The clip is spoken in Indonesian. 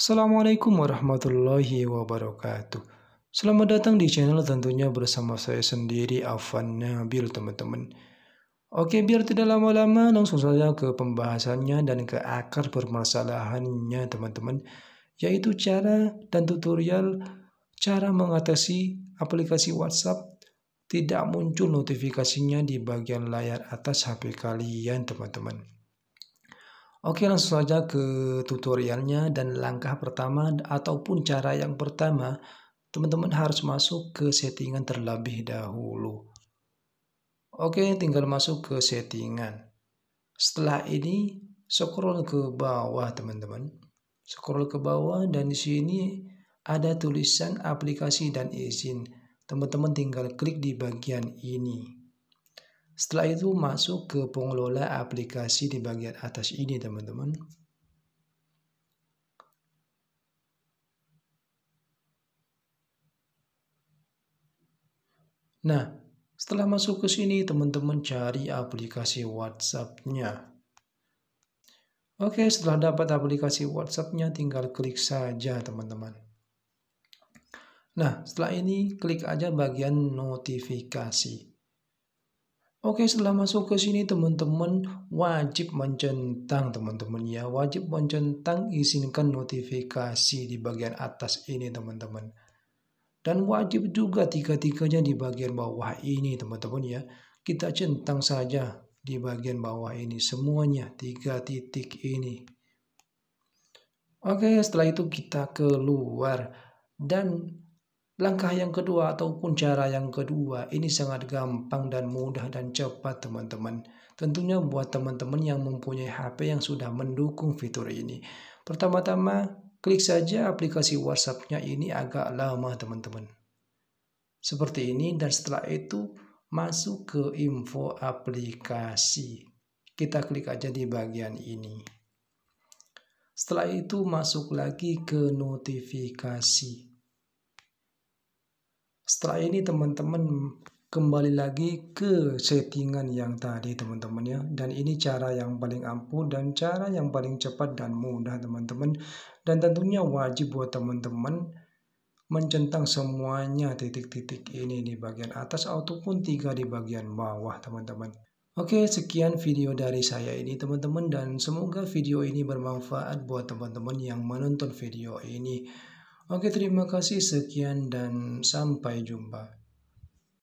Assalamualaikum warahmatullahi wabarakatuh. Selamat datang di channel tentunya bersama saya sendiri Afan Nabil teman-teman. Oke biar tidak lama-lama langsung saja ke pembahasannya dan ke akar permasalahannya teman-teman. Yaitu cara dan tutorial cara mengatasi aplikasi WhatsApp tidak muncul notifikasinya di bagian layar atas HP kalian teman-teman. Oke langsung saja ke tutorialnya dan langkah pertama ataupun cara yang pertama teman-teman harus masuk ke settingan terlebih dahulu. Oke tinggal masuk ke settingan. Setelah ini scroll ke bawah teman-teman. Scroll ke bawah dan di sini ada tulisan aplikasi dan izin. Teman-teman tinggal klik di bagian ini. Setelah itu masuk ke pengelola aplikasi di bagian atas ini teman-teman. Nah, setelah masuk ke sini, teman-teman cari aplikasi WhatsApp-nya. Oke, setelah dapat aplikasi WhatsApp-nya, tinggal klik saja, teman-teman. Nah, setelah ini, klik aja bagian notifikasi. Oke, setelah masuk ke sini teman-teman wajib mencentang teman-teman ya. Wajib mencentang izinkan notifikasi di bagian atas ini teman-teman. Dan wajib juga tiga-tiganya di bagian bawah ini teman-teman ya. Kita centang saja di bagian bawah ini semuanya tiga titik ini. Oke, setelah itu kita keluar dan Langkah yang kedua ataupun cara yang kedua ini sangat gampang dan mudah dan cepat teman-teman. Tentunya buat teman-teman yang mempunyai HP yang sudah mendukung fitur ini. Pertama-tama klik saja aplikasi WhatsApp-nya ini agak lama teman-teman. Seperti ini dan setelah itu masuk ke info aplikasi. Kita klik aja di bagian ini. Setelah itu masuk lagi ke notifikasi setelah ini teman-teman kembali lagi ke settingan yang tadi teman-teman ya dan ini cara yang paling ampuh dan cara yang paling cepat dan mudah teman-teman dan tentunya wajib buat teman-teman mencentang semuanya titik-titik ini di bagian atas ataupun tiga di bagian bawah teman-teman Oke, sekian video dari saya ini teman-teman dan semoga video ini bermanfaat buat teman-teman yang menonton video ini. Oke, terima kasih. Sekian dan sampai jumpa.